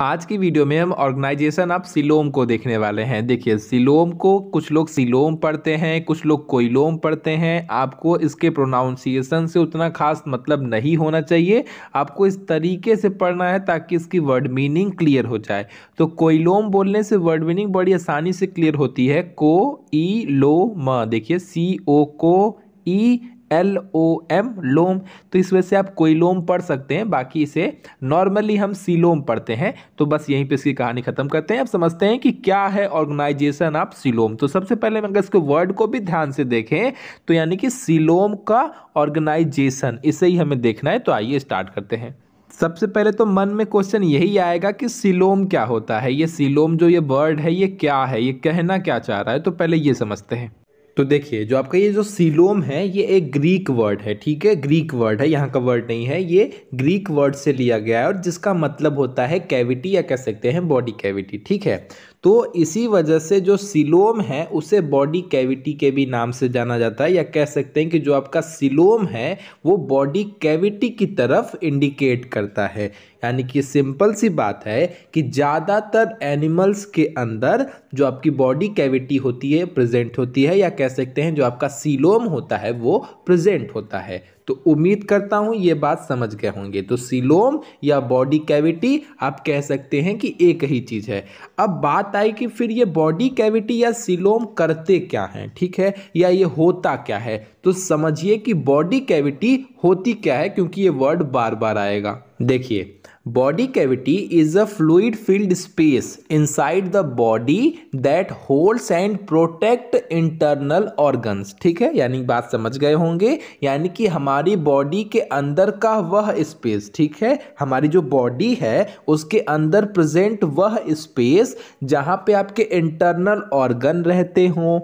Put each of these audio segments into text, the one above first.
आज की वीडियो में हम ऑर्गेनाइजेशन ऑफ सिलोम को देखने वाले हैं देखिए सिलोम को कुछ लोग सिलोम पढ़ते हैं कुछ लोग कोइलोम पढ़ते हैं आपको इसके प्रोनाउंसिएशन से उतना खास मतलब नहीं होना चाहिए आपको इस तरीके से पढ़ना है ताकि इसकी वर्ड मीनिंग क्लियर हो जाए तो कोइलोम बोलने से वर्ड मीनिंग बड़ी आसानी से क्लियर होती है को ई लो म देखिए सी ओ को ई एल ओ एम लोम तो इस वजह से आप कोई लोम पढ़ सकते हैं बाकी इसे नॉर्मली हम सिलोम पढ़ते हैं तो बस यहीं पे इसकी कहानी खत्म करते हैं अब समझते हैं कि क्या है ऑर्गेनाइजेशन ऑफ सिलोम तो सबसे पहले अगर इसके वर्ड को भी ध्यान से देखें तो यानी कि सिलोम का ऑर्गेनाइजेशन इसे ही हमें देखना है तो आइए स्टार्ट करते हैं सबसे पहले तो मन में क्वेश्चन यही आएगा कि सिलोम क्या होता है ये सिलोम जो ये वर्ड है ये क्या है ये कहना क्या चाह रहा है तो पहले ये समझते हैं तो देखिए जो आपका ये जो सिलोम है ये एक ग्रीक वर्ड है ठीक है ग्रीक वर्ड है यहाँ का वर्ड नहीं है ये ग्रीक वर्ड से लिया गया है और जिसका मतलब होता है कैविटी या कह सकते हैं बॉडी कैविटी ठीक है तो इसी वजह से जो सिलोम है उसे बॉडी कैविटी के भी नाम से जाना जाता है या कह सकते हैं कि जो आपका सिलोम है वो बॉडी कैविटी की तरफ इंडिकेट करता है यानी कि सिंपल सी बात है कि ज़्यादातर एनिमल्स के अंदर जो आपकी बॉडी कैविटी होती है प्रेजेंट होती है या कह सकते हैं जो आपका सीलोम होता है वो प्रेजेंट होता है तो उम्मीद करता हूँ ये बात समझ गए होंगे तो सिलोम या बॉडी कैविटी आप कह सकते हैं कि एक ही चीज़ है अब बात आई कि फिर ये बॉडी कैविटी या सिलोम करते क्या हैं ठीक है या ये होता क्या है तो समझिए कि बॉडी कैविटी होती क्या है क्योंकि ये वर्ड बार बार आएगा देखिए body cavity is a fluid filled space inside the body that holds and protect internal organs ठीक है यानी बात समझ गए होंगे यानी कि हमारी बॉडी के अंदर का वह स्पेस ठीक है हमारी जो बॉडी है उसके अंदर प्रेजेंट वह स्पेस जहाँ पे आपके इंटरनल ऑर्गन रहते हों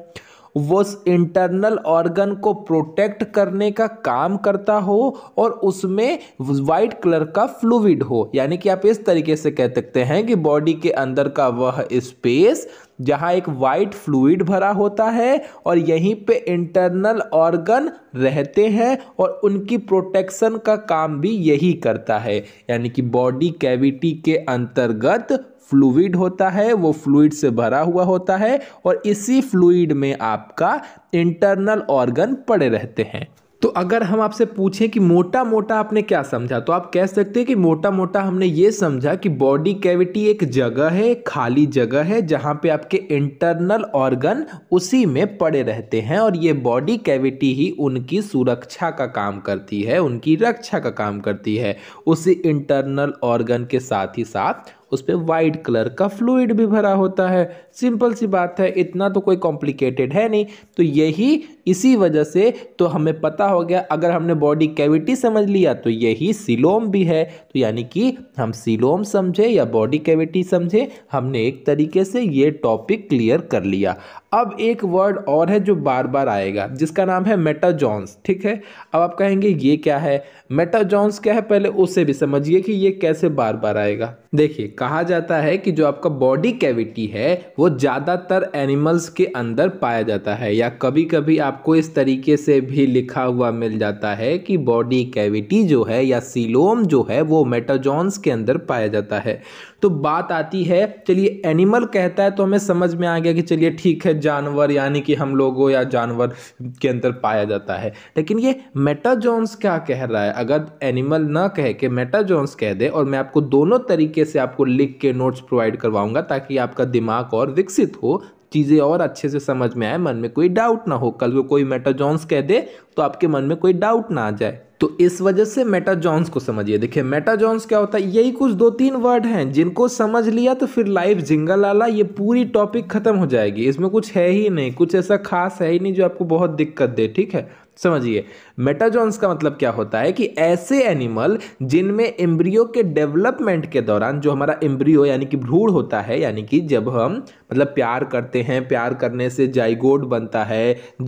वो उस इंटरनल ऑर्गन को प्रोटेक्ट करने का काम करता हो और उसमें वाइट कलर का फ्लूविड हो यानी कि आप इस तरीके से कह सकते हैं कि बॉडी के अंदर का वह स्पेस जहाँ एक वाइट फ्लूड भरा होता है और यहीं पे इंटरनल ऑर्गन रहते हैं और उनकी प्रोटेक्शन का काम भी यही करता है यानी कि बॉडी कैविटी के अंतर्गत फ्लूड होता है वो फ्लूड से भरा हुआ होता है और इसी फ्लूड में आपका इंटरनल ऑर्गन पड़े रहते हैं तो अगर हम आपसे पूछें कि मोटा मोटा आपने क्या समझा तो आप कह सकते हैं कि मोटा मोटा हमने ये समझा कि बॉडी कैविटी एक जगह है खाली जगह है जहाँ पे आपके इंटरनल ऑर्गन उसी में पड़े रहते हैं और ये बॉडी कैविटी ही उनकी सुरक्षा का काम करती है उनकी रक्षा का काम करती है उसी इंटरनल ऑर्गन के साथ ही साथ उस पर वाइट कलर का फ्लूड भी भरा होता है सिंपल सी बात है इतना तो कोई कॉम्प्लिकेटेड है नहीं तो यही इसी वजह से तो हमें पता हो गया अगर हमने बॉडी कैविटी समझ लिया तो यही सिलोम भी है तो यानी कि हम सिलोम समझे या बॉडी कैविटी समझे हमने एक तरीके से ये टॉपिक क्लियर कर लिया अब एक वर्ड और है जो बार बार आएगा जिसका नाम है मेटाजॉन्स ठीक है अब आप कहेंगे ये क्या है मेटाजॉन्स क्या है पहले उसे भी समझिए कि ये कैसे बार बार आएगा देखिए कहा जाता है कि जो आपका बॉडी कैविटी है वो ज़्यादातर एनिमल्स के अंदर पाया जाता है या कभी कभी आपको इस तरीके से भी लिखा हुआ मिल जाता है कि बॉडी कैविटी जो है या सिलोम जो है वो मेटाजॉन्स के अंदर पाया जाता है तो बात आती है चलिए एनिमल कहता है तो हमें समझ में आ गया कि चलिए ठीक है जानवर यानी कि हम लोगों या जानवर के अंदर पाया जाता है लेकिन ये मेटाजोन्स क्या कह रहा है अगर एनिमल ना कह के मेटाजोन्स कह दे और मैं आपको दोनों तरीके से आपको लिख के नोट्स प्रोवाइड करवाऊंगा ताकि आपका दिमाग और विकसित हो चीज़ें और अच्छे से समझ में आए मन में कोई डाउट ना हो कल को कोई मेटाजोन्स कह दे तो आपके मन में कोई डाउट ना आ जाए तो इस वजह से मेटाजॉन्स को समझिए देखिए मेटाजॉन्स क्या होता है यही कुछ दो तीन वर्ड हैं जिनको समझ लिया तो फिर लाइफ जिंगा लाला ये पूरी टॉपिक खत्म हो जाएगी इसमें कुछ है ही नहीं कुछ ऐसा खास है ही नहीं जो आपको बहुत दिक्कत दे ठीक है समझिए मेटाजॉन्स का मतलब क्या होता है कि ऐसे एनिमल जिनमें एम्ब्रियो के डेवलपमेंट के दौरान जो हमारा एम्ब्रियो यानी कि भ्रूण होता है यानी कि जब हम मतलब प्यार करते हैं प्यार करने से जाइगोड बनता है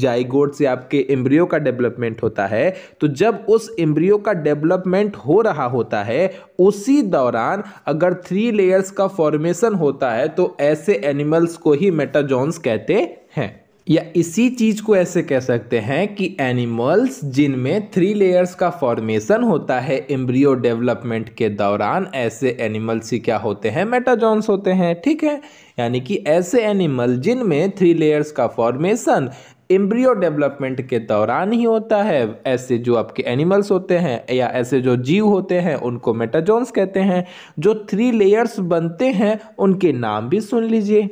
जाइगोड से आपके एम्ब्रियो का डेवलपमेंट होता है तो जब उस एम्ब्रियो का डेवलपमेंट हो रहा होता है उसी दौरान अगर थ्री लेयर्स का फॉर्मेशन होता है तो ऐसे एनिमल्स को ही मेटाजॉन्स कहते हैं या इसी चीज़ को ऐसे कह सकते हैं कि एनिमल्स जिनमें थ्री लेयर्स का फॉर्मेशन होता है एम्ब्रियो डेवलपमेंट के दौरान ऐसे एनिमल्स ही क्या होते हैं मेटाजॉन्स होते हैं ठीक है यानी कि ऐसे एनिमल जिनमें थ्री लेयर्स का फॉर्मेशन एम्ब्रियो डेवलपमेंट के दौरान ही होता है ऐसे जो आपके एनिमल्स होते हैं या ऐसे जो जीव होते हैं उनको मेटाजॉन्स कहते हैं जो थ्री लेयर्स बनते हैं उनके नाम भी सुन लीजिए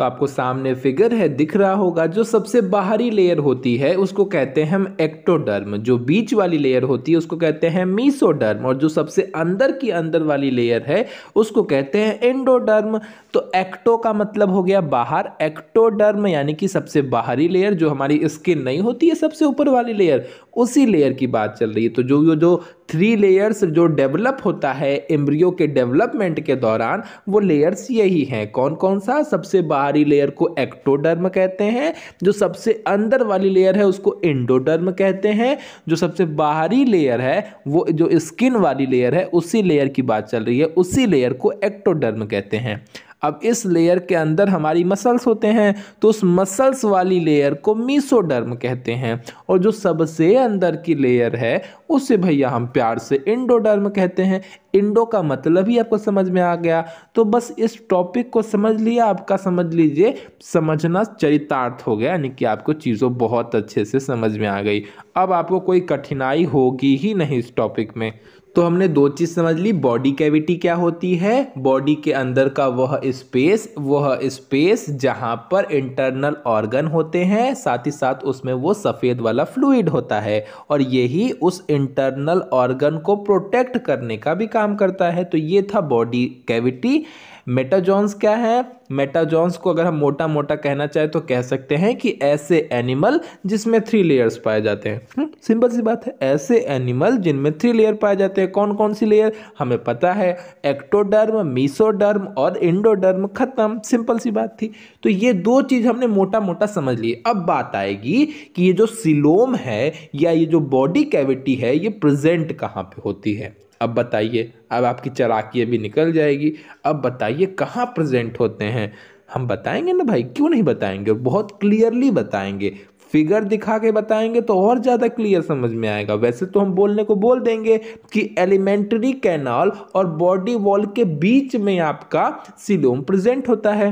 तो आपको सामने फिगर है दिख रहा होगा जो सबसे बाहरी लेयर होती है उसको कहते हैं हम एक्टोडर्म जो बीच वाली लेयर होती है उसको कहते हैं मीसोडर्म और जो सबसे अंदर की अंदर वाली लेयर है उसको कहते हैं एंडोडर्म तो एक्टो का मतलब हो गया बाहर एक्टोडर्म यानी कि सबसे बाहरी लेयर जो हमारी स्किन नहीं होती है सबसे ऊपर वाली लेयर उसी लेयर की बात चल रही है तो जो ये जो थ्री लेयर्स जो डेवलप होता है एम्ब्रियो के डेवलपमेंट के दौरान वो लेयर्स यही हैं कौन कौन सा सबसे बाहरी लेयर को एक्टोडर्म कहते हैं जो सबसे अंदर वाली लेयर है उसको इंडोडर्म कहते हैं जो सबसे बाहरी लेयर है वो जो स्किन वाली लेयर है उसी लेयर की बात चल रही है उसी लेयर को एक्टोडर्म कहते हैं अब इस लेयर के अंदर हमारी मसल्स होते हैं तो उस मसल्स वाली लेयर को मीसोडर्म कहते हैं और जो सबसे अंदर की लेयर है उसे भैया हम प्यार से इंडोडर्म कहते हैं इंडो का मतलब ही आपको समझ में आ गया तो बस इस टॉपिक को समझ लिया आपका समझ लीजिए समझना चरितार्थ हो गया यानी कि आपको चीज़ों बहुत अच्छे से समझ में आ गई अब आपको कोई कठिनाई होगी ही नहीं इस टॉपिक में तो हमने दो चीज़ समझ ली बॉडी कैविटी क्या होती है बॉडी के अंदर का वह स्पेस वह स्पेस जहाँ पर इंटरनल ऑर्गन होते हैं साथ ही साथ उसमें वो सफ़ेद वाला फ्लूइड होता है और यही उस इंटरनल ऑर्गन को प्रोटेक्ट करने का भी काम करता है तो ये था बॉडी कैविटी मेटाजॉन्स क्या है मेटाजॉन्स को अगर हम मोटा मोटा कहना चाहें तो कह सकते हैं कि ऐसे एनिमल जिसमें थ्री लेयर्स पाए जाते हैं हम्म, सिंपल सी बात है ऐसे एनिमल जिनमें थ्री लेयर पाए जाते हैं कौन कौन सी लेयर हमें पता है एक्टोडर्म मीसोडर्म और इंडोडर्म खत्म सिंपल सी बात थी तो ये दो चीज़ हमने मोटा मोटा समझ ली अब बात आएगी कि ये जो सिलोम है या ये जो बॉडी कैविटी है ये प्रेजेंट कहाँ पर होती है अब बताइए अब आपकी चराकियाँ भी निकल जाएगी अब बताइए कहाँ प्रेजेंट होते हैं हम बताएंगे ना भाई क्यों नहीं बताएंगे बहुत क्लियरली बताएंगे फिगर दिखा के बताएंगे तो और ज़्यादा क्लियर समझ में आएगा वैसे तो हम बोलने को बोल देंगे कि एलिमेंट्री कैनाल और बॉडी वॉल के बीच में आपका सिलोम प्रेजेंट होता है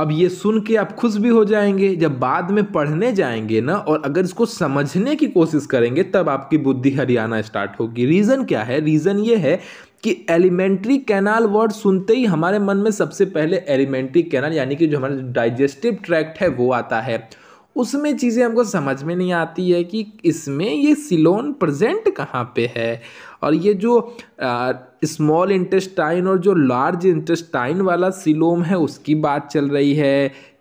अब ये सुन के आप खुश भी हो जाएंगे जब बाद में पढ़ने जाएंगे ना और अगर इसको समझने की कोशिश करेंगे तब आपकी बुद्धि हरियाणा स्टार्ट होगी रीज़न क्या है रीज़न ये है कि एलिमेंट्री कैनाल वर्ड सुनते ही हमारे मन में सबसे पहले एलिमेंट्री कैनाल यानी कि जो हमारा डाइजेस्टिव ट्रैक्ट है वो आता है उसमें चीज़ें हमको समझ में नहीं आती है कि इसमें ये सिलोन प्रेजेंट कहाँ पे है और ये जो स्मॉल इंटेस्टाइन और जो लार्ज इंटेस्टाइन वाला सिलोम है उसकी बात चल रही है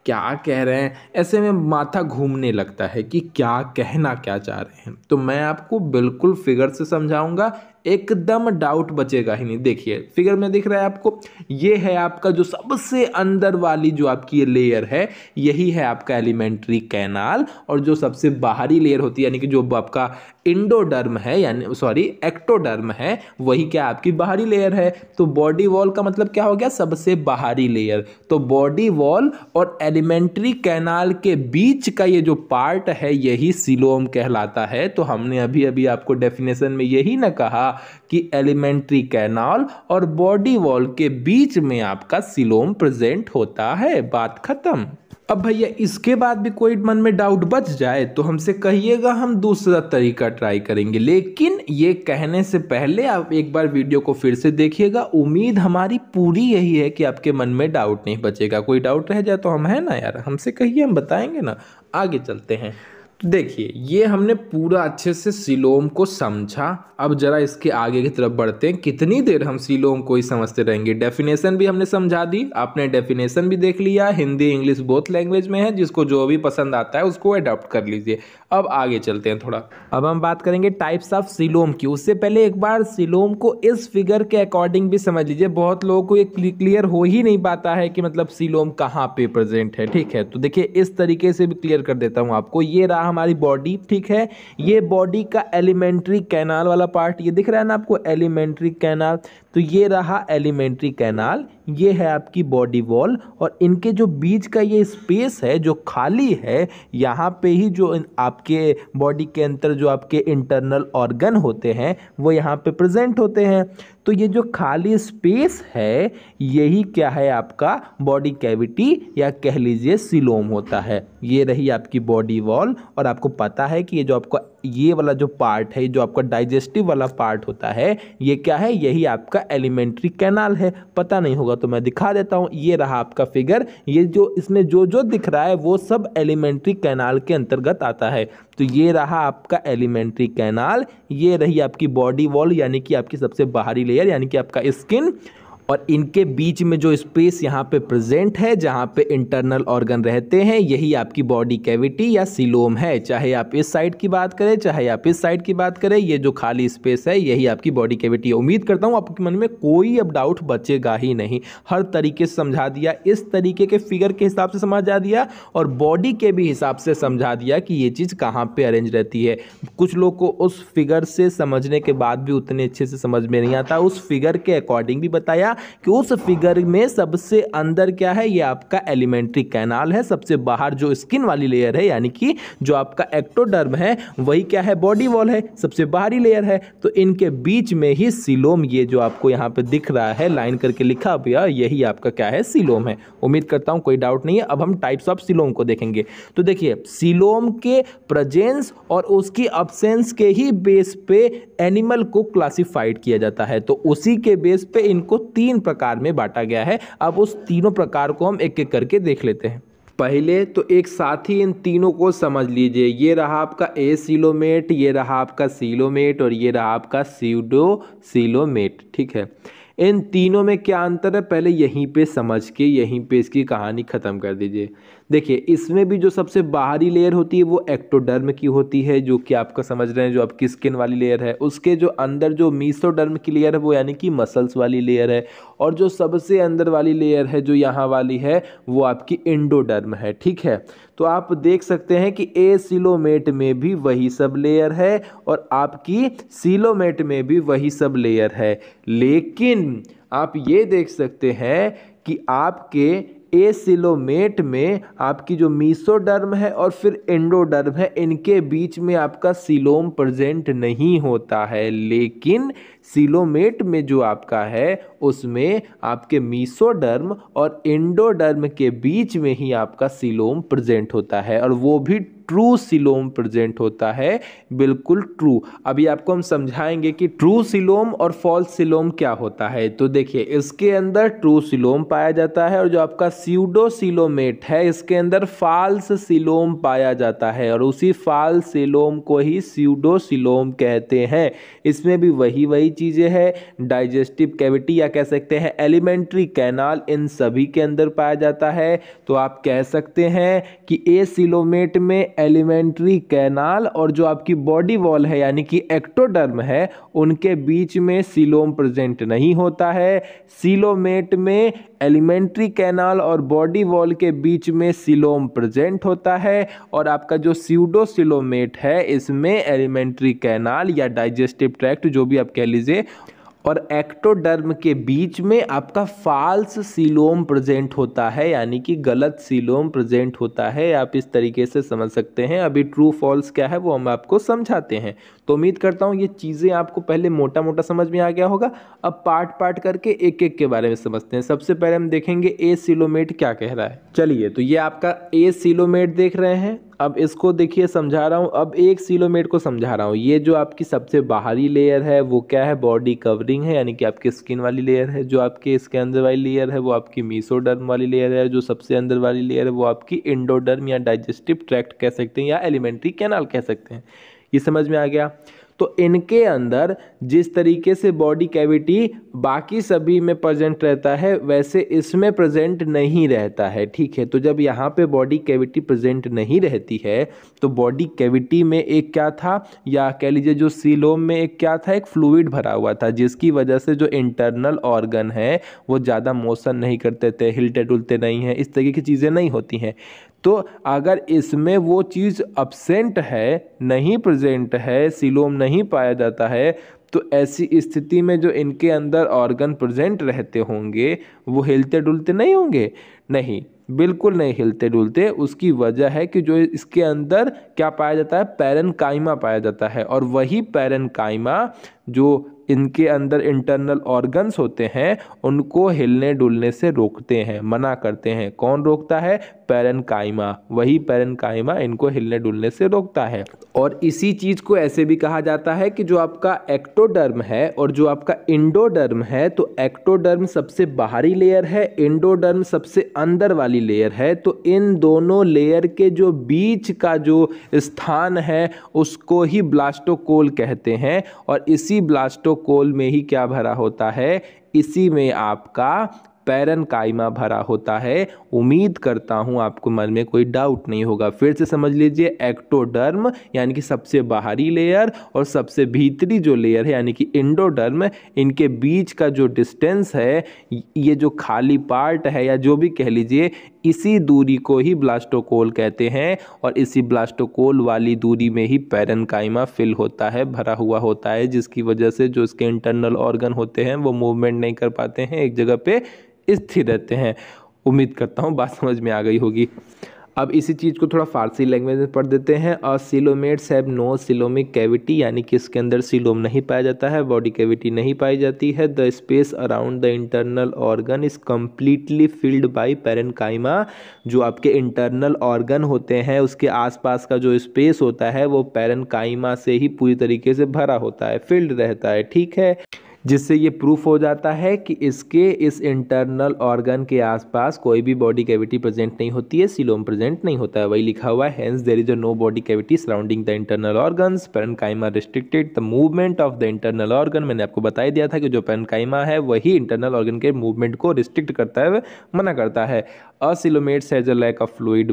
क्या कह रहे हैं ऐसे में माथा घूमने लगता है कि क्या कहना क्या चाह रहे हैं तो मैं आपको बिल्कुल फिगर से समझाऊंगा एकदम डाउट बचेगा ही नहीं देखिए फिगर में दिख रहा है आपको ये है आपका जो सबसे अंदर वाली जो आपकी ये लेयर है यही है आपका एलिमेंट्री कैनाल और जो सबसे बाहरी लेयर होती है यानी कि जो आपका इंडोडर्म है यानी सॉरी एक्टोडर्म है वही क्या आपकी बाहरी लेयर है तो बॉडी वॉल का मतलब क्या हो गया सबसे बाहरी लेयर तो बॉडी वॉल और एलिमेंट्री कैनाल के बीच का ये जो पार्ट है यही सिलोम कहलाता है तो हमने अभी अभी आपको डेफिनेशन में यही ना कहा कि एलिमेंट्री कैनाल और बॉडी वॉल के बीच में आपका सिलोम प्रेजेंट होता है बात खत्म अब भैया इसके बाद भी कोई मन में डाउट बच जाए तो हमसे कहिएगा हम दूसरा तरीका ट्राई करेंगे लेकिन ये कहने से पहले आप एक बार वीडियो को फिर से देखिएगा उम्मीद हमारी पूरी यही है कि आपके मन में डाउट नहीं बचेगा कोई डाउट रह जाए तो हम है ना यार हमसे कहिए हम बताएंगे ना आगे चलते हैं तो देखिए ये हमने पूरा अच्छे से सिलोम को समझा अब ज़रा इसके आगे की तरफ बढ़ते हैं कितनी देर हम सिलोम को ही समझते रहेंगे डेफिनेशन भी हमने समझा दी आपने डेफिनेशन भी देख लिया हिंदी इंग्लिश बोथ लैंग्वेज में है जिसको जो भी पसंद आता है उसको अडॉप्ट कर लीजिए अब आगे चलते हैं थोड़ा अब हम बात करेंगे टाइप्स ऑफ सिलोम की उससे पहले एक बार सिलोम को इस फिगर के अकॉर्डिंग भी समझ लीजिए बहुत लोगों को ये क्लियर हो ही नहीं पाता है कि मतलब सिलोम कहाँ पे प्रेजेंट है ठीक है तो देखिए इस तरीके से भी क्लियर कर देता हूँ आपको ये रहा हमारी बॉडी ठीक है ये बॉडी का एलिमेंट्री कैनाल वाला पार्ट ये दिख रहा है ना आपको एलिमेंट्री कैनाल तो ये रहा एलिमेंट्री कैनाल ये है आपकी बॉडी वॉल और इनके जो बीच का ये स्पेस है जो खाली है यहाँ पे ही जो आपके बॉडी के अंतर जो आपके इंटरनल ऑर्गन होते हैं वो यहाँ पे प्रेजेंट होते हैं तो ये जो खाली स्पेस है यही क्या है आपका बॉडी कैविटी या कह लीजिए सिलोम होता है ये रही आपकी बॉडी वॉल और आपको पता है कि ये जो आपको ये वाला जो पार्ट है जो आपका डाइजेस्टिव वाला पार्ट होता है ये क्या है यही आपका एलिमेंट्री कैनाल है पता नहीं होगा तो मैं दिखा देता हूँ ये रहा आपका फिगर ये जो इसमें जो जो दिख रहा है वो सब एलिमेंट्री कैनाल के अंतर्गत आता है तो ये रहा आपका एलिमेंट्री कैनाल ये रही आपकी बॉडी वॉल यानी कि आपकी सबसे बाहरी लेयर यानी कि आपका स्किन और इनके बीच में जो स्पेस यहाँ पे प्रेजेंट है जहाँ पे इंटरनल ऑर्गन रहते हैं यही आपकी बॉडी कैविटी या सिलोम है चाहे आप इस साइड की बात करें चाहे आप इस साइड की बात करें ये जो खाली स्पेस है यही आपकी बॉडी कैविटी है उम्मीद करता हूँ आपके मन में कोई अब डाउट बचेगा ही नहीं हर तरीके से समझा दिया इस तरीके के फिगर के हिसाब से समझा दिया और बॉडी के भी हिसाब से समझा दिया कि ये चीज़ कहाँ पर अरेंज रहती है कुछ लोग को उस फिगर से समझने के बाद भी उतने अच्छे से समझ में नहीं आता उस फिगर के अकॉर्डिंग भी बताया कि उस फिगर में सबसे अंदर क्या है ये आपका एलिमेंट्री कैनाल है सबसे बाहर जो स्किन वाली लेयर है यानी कि जो आपका एक्टोडर्म है वही क्या है बॉडी वॉल है सबसे बाहरी लेयर है तो इनके बीच में ही सिलोम ये जो आपको यहाँ पे दिख रहा है लाइन करके लिखा हुआ यही आपका क्या है सिलोम है उम्मीद करता हूँ कोई डाउट नहीं है अब हम टाइप्स ऑफ सिलोम को देखेंगे तो देखिए सिलोम के प्रजेंस और उसकी अपसेंस के ही बेस पे एनिमल को क्लासिफाइड किया जाता है तो उसी के बेस पे इनको तीन तीन प्रकार में बांटा गया है अब उस तीनों प्रकार को हम एक एक करके देख लेते हैं पहले तो एक साथ ही इन तीनों को समझ लीजिए ये रहा आपका ए सीलोमेट ये रहा आपका सीलोमेट और ये रहा आपका सीडो सीलोमेट ठीक है इन तीनों में क्या अंतर है पहले यहीं पे समझ के यहीं पे इसकी कहानी ख़त्म कर दीजिए देखिए इसमें भी जो सबसे बाहरी लेयर होती है वो एक्टोडर्म की होती है जो कि आपका समझ रहे हैं जो आपकी स्किन वाली लेयर है उसके जो अंदर जो मीसोडर्म की लेयर है वो यानी कि मसल्स वाली लेयर है और जो सबसे अंदर वाली लेयर है जो यहाँ वाली है वो आपकी इंडोडर्म है ठीक है तो आप देख सकते हैं कि ए सिलोमेट में भी वही सब लेयर है और आपकी सिलोमेट में भी वही सब लेयर है लेकिन आप ये देख सकते हैं कि आपके एसिलोमेट में आपकी जो मीसोडर्म है और फिर एंडोडर्म है इनके बीच में आपका सिलोम प्रेजेंट नहीं होता है लेकिन सिलोमेट में जो आपका है उसमें आपके मीसोडर्म और एंडोडर्म के बीच में ही आपका सिलोम प्रेजेंट होता है और वो भी ट्रू सिलोम प्रेजेंट होता है बिल्कुल ट्रू अभी आपको हम समझाएंगे कि ट्रू सिलोम और फॉल्स सिलोम क्या होता है तो देखिए इसके अंदर ट्रू सिलोम पाया जाता है और जो आपका सीडो सिलोमेट है इसके अंदर फाल्स सिलोम पाया जाता है और उसी फॉल्स सिलोम को ही सीडो सिलोम कहते हैं इसमें भी वही वही चीज़ें हैं डाइजेस्टिव कैविटी या कह सकते हैं एलिमेंट्री कैनाल इन सभी के अंदर पाया जाता है तो आप कह सकते हैं कि ए सिलोमेट में एलिमेंट्री कैनाल और जो आपकी बॉडी वॉल है यानी कि एक्टोडर्म है उनके बीच में सीलोम प्रेजेंट नहीं होता है सीलोमेट में एलिमेंट्री कैनाल और बॉडी वॉल के बीच में सिलोम प्रेजेंट होता है और आपका जो सीडो सिलोमेट है इसमें एलिमेंट्री कैनाल या डाइजेस्टिव ट्रैक्ट जो भी आप कह लीजिए और एक्टोडर्म के बीच में आपका फाल्स सीलोम प्रेजेंट होता है यानी कि गलत सीलोम प्रेजेंट होता है आप इस तरीके से समझ सकते हैं अभी ट्रू फॉल्स क्या है वो हम आपको समझाते हैं तो उम्मीद करता हूँ ये चीज़ें आपको पहले मोटा मोटा समझ में आ गया होगा अब पार्ट पार्ट करके एक एक के बारे में समझते हैं सबसे पहले हम देखेंगे ए सिलोमेट क्या कह रहा है चलिए तो ये आपका ए सिलोमेट देख रहे हैं अब इसको देखिए समझा रहा हूँ अब एक सीलोमेट को समझा रहा हूँ ये जो आपकी सबसे बाहरी लेयर है वो क्या है बॉडी कवरिंग है यानी कि आपकी स्किन वाली लेयर है जो आपके इसके अंदर वाली लेयर है वो आपकी मीसोडर्म वाली लेयर है जो सबसे अंदर वाली लेयर है वो आपकी इंडोडर्म या डाइजेस्टिव ट्रैक्ट कह सकते हैं या एलिमेंट्री कैनाल कह सकते हैं ये समझ में आ गया तो इनके अंदर जिस तरीके से बॉडी कैविटी बाकी सभी में प्रेजेंट रहता है वैसे इसमें प्रेजेंट नहीं रहता है ठीक है तो जब यहाँ पे बॉडी कैविटी प्रेजेंट नहीं रहती है तो बॉडी कैविटी में एक क्या था या कह लीजिए जो सीलोम में एक क्या था एक फ्लूड भरा हुआ था जिसकी वजह से जो इंटरनल ऑर्गन है वो ज़्यादा मोशन नहीं करते थे हिलते डुलते नहीं हैं इस तरीके की चीज़ें नहीं होती हैं तो अगर इसमें वो चीज़ अपसेंट है नहीं प्रेजेंट है सिलोम नहीं पाया जाता है तो ऐसी स्थिति में जो इनके अंदर ऑर्गन प्रेजेंट रहते होंगे वो हिलते डुलते नहीं होंगे नहीं बिल्कुल नहीं हिलते डुलते उसकी वजह है कि जो इसके अंदर क्या पाया जाता है पैरन कायमा पाया जाता है और वही पैरन कायमा जो इनके अंदर इंटरनल ऑर्गन्स होते हैं उनको हिलने डुलने से रोकते हैं मना करते हैं कौन रोकता है पेरनकाइमा वही पेरनकाइमा इनको हिलने डुलने से रोकता है और इसी चीज़ को ऐसे भी कहा जाता है कि जो आपका एक्टोडर्म है और जो आपका इंडोडर्म है तो एक्टोडर्म सबसे बाहरी लेयर है इंडोडर्म सबसे अंदर वाली लेयर है तो इन दोनों लेयर के जो बीच का जो स्थान है उसको ही ब्लास्टोकोल कहते हैं और इसी ब्लास्टोकोल में ही क्या भरा होता है इसी में आपका पैरन कायमा भरा होता है उम्मीद करता हूँ आपको मन में कोई डाउट नहीं होगा फिर से समझ लीजिए एक्टोडर्म यानी कि सबसे बाहरी लेयर और सबसे भीतरी जो लेयर है यानी कि इंडोडर्म इनके बीच का जो डिस्टेंस है ये जो खाली पार्ट है या जो भी कह लीजिए इसी दूरी को ही ब्लास्टोकोल कहते हैं और इसी ब्लास्टोकोल वाली दूरी में ही पैरनकाइमा फिल होता है भरा हुआ होता है जिसकी वजह से जो इसके इंटरनल ऑर्गन होते हैं वो मूवमेंट नहीं कर पाते हैं एक जगह पे स्थिर रहते हैं उम्मीद करता हूँ बात समझ में आ गई होगी अब इसी चीज़ को थोड़ा फारसी लैंग्वेज में पढ़ देते हैं और coelomates have no coelomic cavity यानी कि इसके अंदर सिलोम नहीं पाया जाता है बॉडी कैविटी नहीं पाई जाती है the space around the internal organ is completely filled by parenchyma जो आपके इंटरनल ऑर्गन होते हैं उसके आसपास का जो स्पेस होता है वो पेरेनकाइमा से ही पूरी तरीके से भरा होता है फिल्ड रहता है ठीक है जिससे ये प्रूफ हो जाता है कि इसके इस इंटरनल ऑर्गन के आसपास कोई भी बॉडी कैविटी प्रेजेंट नहीं होती है सिलोम प्रेजेंट नहीं होता है वही लिखा हुआ है hence there is a no body cavity surrounding the internal organ parenchyma restricted the movement of the internal organ मैंने आपको बताया दिया था कि जो पेनकाइमा है वही इंटरनल ऑर्गन के मूवमेंट को रिस्ट्रिक्ट करता है मना करता है acoelomates has a lack of fluid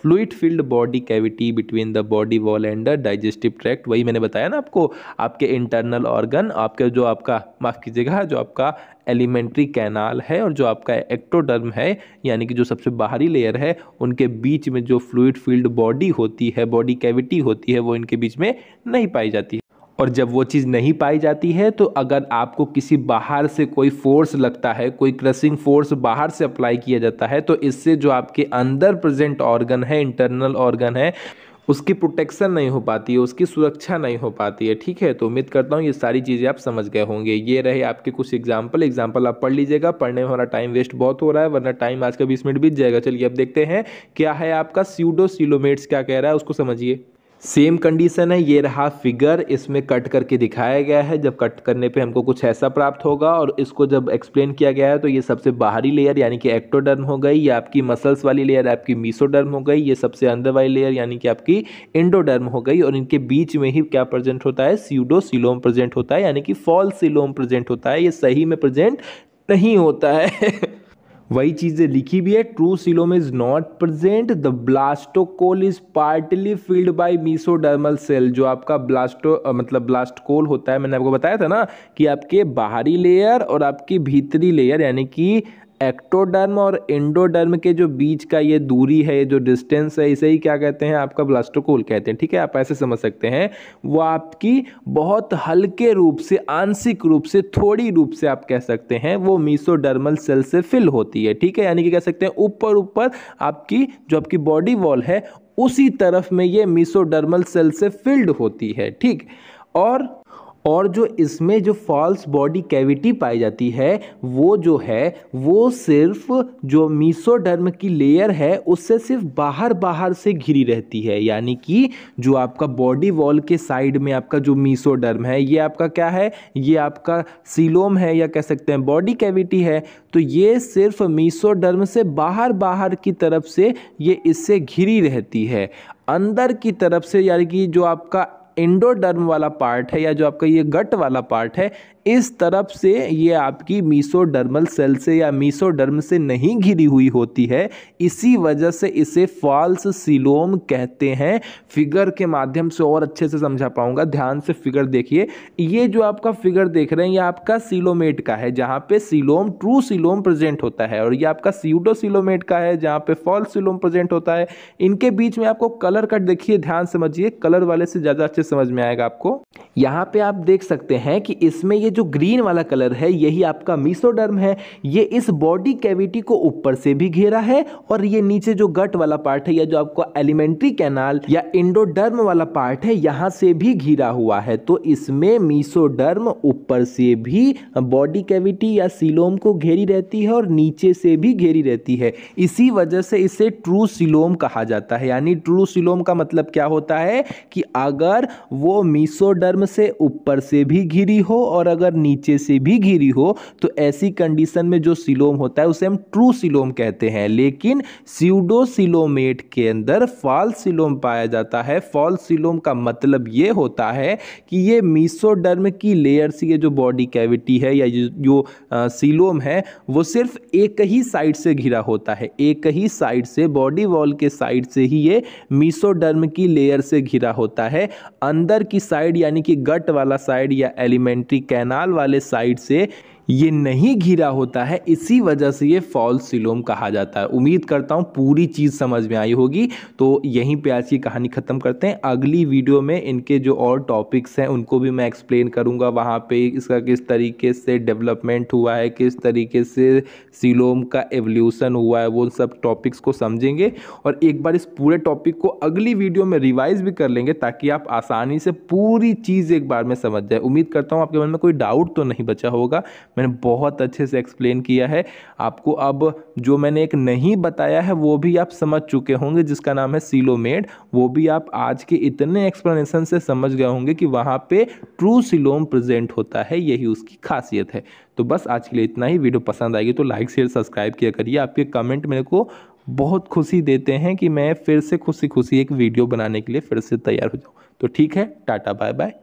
fluid filled body cavity between the body wall and the digestive tract वही मैंने बताया ना आपको आपके इंटरनल ऑर्गन आपके जो आपका माफ़ कीजिएगा जो आपका एलिमेंट्री कैनाल है और जो आपका एक्टोडर्म है यानी कि जो सबसे बाहरी लेयर है उनके बीच में जो फ्लूड फील्ड बॉडी होती है बॉडी कैविटी होती है वो इनके बीच में नहीं पाई जाती और जब वो चीज़ नहीं पाई जाती है तो अगर आपको किसी बाहर से कोई फोर्स लगता है कोई क्रसिंग फोर्स बाहर से अप्लाई किया जाता है तो इससे जो आपके अंदर प्रेजेंट ऑर्गन है इंटरनल ऑर्गन है उसकी प्रोटेक्शन नहीं हो पाती है उसकी सुरक्षा नहीं हो पाती है ठीक है तो उम्मीद करता हूँ ये सारी चीज़ें आप समझ गए होंगे ये रहे आपके कुछ एग्जाम्पल एग्जाम्पल आप पढ़ लीजिएगा पढ़ने में हमारा टाइम वेस्ट बहुत हो रहा है वरना टाइम आज का बीस मिनट बीत जाएगा चलिए अब देखते हैं क्या है आपका सीडो सीलोमेट्स क्या कह रहा है उसको समझिए सेम कंडीशन है ये रहा फिगर इसमें कट करके दिखाया गया है जब कट करने पे हमको कुछ ऐसा प्राप्त होगा और इसको जब एक्सप्लेन किया गया है तो ये सबसे बाहरी लेयर यानी कि एक्टोडर्म हो गई या आपकी मसल्स वाली लेयर आपकी मीसोडर्म हो गई ये सबसे अंदर वाली लेयर यानी कि आपकी इंडोडर्म हो गई और इनके बीच में ही क्या प्रेजेंट होता है सीडो सिलोम प्रेजेंट होता है यानी कि फॉल सिलोम प्रेजेंट होता है ये सही में प्रेजेंट नहीं होता है वही चीज़ें लिखी भी है true coelom is not present the blastocoel is partly filled by mesodermal cell जो आपका ब्लास्टो मतलब ब्लास्टकोल होता है मैंने आपको बताया था ना कि आपके बाहरी लेयर और आपकी भीतरी लेयर यानी कि एक्टोडर्म और एंडोडर्म के जो बीच का ये दूरी है जो डिस्टेंस है इसे ही क्या कहते हैं आपका ब्लास्टोकोल कहते हैं ठीक है आप ऐसे समझ सकते हैं वो आपकी बहुत हल्के रूप से आंशिक रूप से थोड़ी रूप से आप कह सकते हैं वो मीसोडर्मल सेल से फिल होती है ठीक है यानी कि कह सकते हैं ऊपर ऊपर आपकी जो आपकी बॉडी वॉल है उसी तरफ में ये मीसोडर्मल सेल से फिल्ड होती है ठीक और और जो इसमें जो फॉल्स बॉडी कैविटी पाई जाती है वो जो है वो सिर्फ जो मीसोडर्म की लेयर है उससे सिर्फ बाहर बाहर से घिरी रहती है यानी कि जो आपका बॉडी वॉल के साइड में आपका जो मीसोडर्म है ये आपका क्या है ये आपका सीलोम है या कह सकते हैं बॉडी कैविटी है तो ये सिर्फ मीसोडर्म से बाहर बाहर की तरफ से ये इससे घिरी रहती है अंदर की तरफ से यानी कि जो आपका इंडोडर्म वाला पार्ट है या जो आपका ये गट वाला पार्ट है इस तरफ से ये आपकी मीसोडर्मल सेल से या मीसोडर्म से नहीं घिरी हुई होती है इसी वजह से इसे फॉल्स सिलोम कहते हैं फिगर के माध्यम से और अच्छे से समझा पाऊंगा ध्यान से फिगर देखिए ये जो आपका फिगर देख रहे हैं ये आपका सिलोमेट का है जहाँ पे सिलोम ट्रू सिलोम प्रेजेंट होता है और ये आपका सीडो सिलोमेट का है जहाँ पे फॉल्स सिलोम प्रेजेंट होता है इनके बीच में आपको कलर कट देखिए ध्यान समझिए कलर वाले से ज़्यादा अच्छे समझ में आएगा आपको यहाँ पे आप देख सकते हैं कि इसमें ये जो ग्रीन वाला कलर है यही आपका मिसोडर्म है ये इस बॉडी कैविटी को ऊपर से भी घेरा है और ये नीचे जो गट वाला पार्ट है या जो आपको एलिमेंट्री कैनाल या इंडोडर्म वाला पार्ट है यहाँ से भी घिरा हुआ है तो इसमें मिसोडर्म ऊपर से भी बॉडी कैविटी या सिलोम को घेरी रहती है और नीचे से भी घेरी रहती है इसी वजह से इसे ट्रू सिलोम कहा जाता है यानी ट्रू सिलोम का मतलब क्या होता है कि अगर वो मीसोडर्म से ऊपर से भी घिरी हो और अगर नीचे से भी घिरी हो तो ऐसी कंडीशन में जो सिलोम होता है उसे हम ट्रू सिलोम कहते हैं लेकिन सीडोसिलोमेट के अंदर फॉल सिलोम पाया जाता है फॉल सिलोम का मतलब ये होता है कि ये मीसोडर्म की लेयर से ये जो बॉडी कैविटी है या जो सिलोम है वो सिर्फ एक ही साइड से घिरा होता है एक ही साइड से बॉडी वॉल के साइड से ही ये मीसोडर्म की लेयर से घिरा होता है अंदर की साइड यानी कि गट वाला साइड या एलिमेंट्री कैनाल वाले साइड से ये नहीं घिरा होता है इसी वजह से ये फॉल सिलोम कहा जाता है उम्मीद करता हूँ पूरी चीज़ समझ में आई होगी तो यहीं पे आज की कहानी ख़त्म करते हैं अगली वीडियो में इनके जो और टॉपिक्स हैं उनको भी मैं एक्सप्लेन करूँगा वहाँ पे इसका किस तरीके से डेवलपमेंट हुआ है किस तरीके से सिलोम का एवोल्यूशन हुआ है वो सब टॉपिक्स को समझेंगे और एक बार इस पूरे टॉपिक को अगली वीडियो में रिवाइज भी कर लेंगे ताकि आप आसानी से पूरी चीज़ एक बार में समझ जाए उम्मीद करता हूँ आपके मन में कोई डाउट तो नहीं बचा होगा मैंने बहुत अच्छे से एक्सप्लेन किया है आपको अब जो मैंने एक नहीं बताया है वो भी आप समझ चुके होंगे जिसका नाम है सिलोमेड वो भी आप आज के इतने एक्सप्लेनेशन से समझ गए होंगे कि वहाँ पे ट्रू सिलोम प्रेजेंट होता है यही उसकी खासियत है तो बस आज के लिए इतना ही वीडियो पसंद आएगी तो लाइक शेयर सब्सक्राइब किया करिए आपके कमेंट मेरे को बहुत खुशी देते हैं कि मैं फिर से खुशी खुशी एक वीडियो बनाने के लिए फिर से तैयार हो जाऊँ तो ठीक है टाटा बाय बाय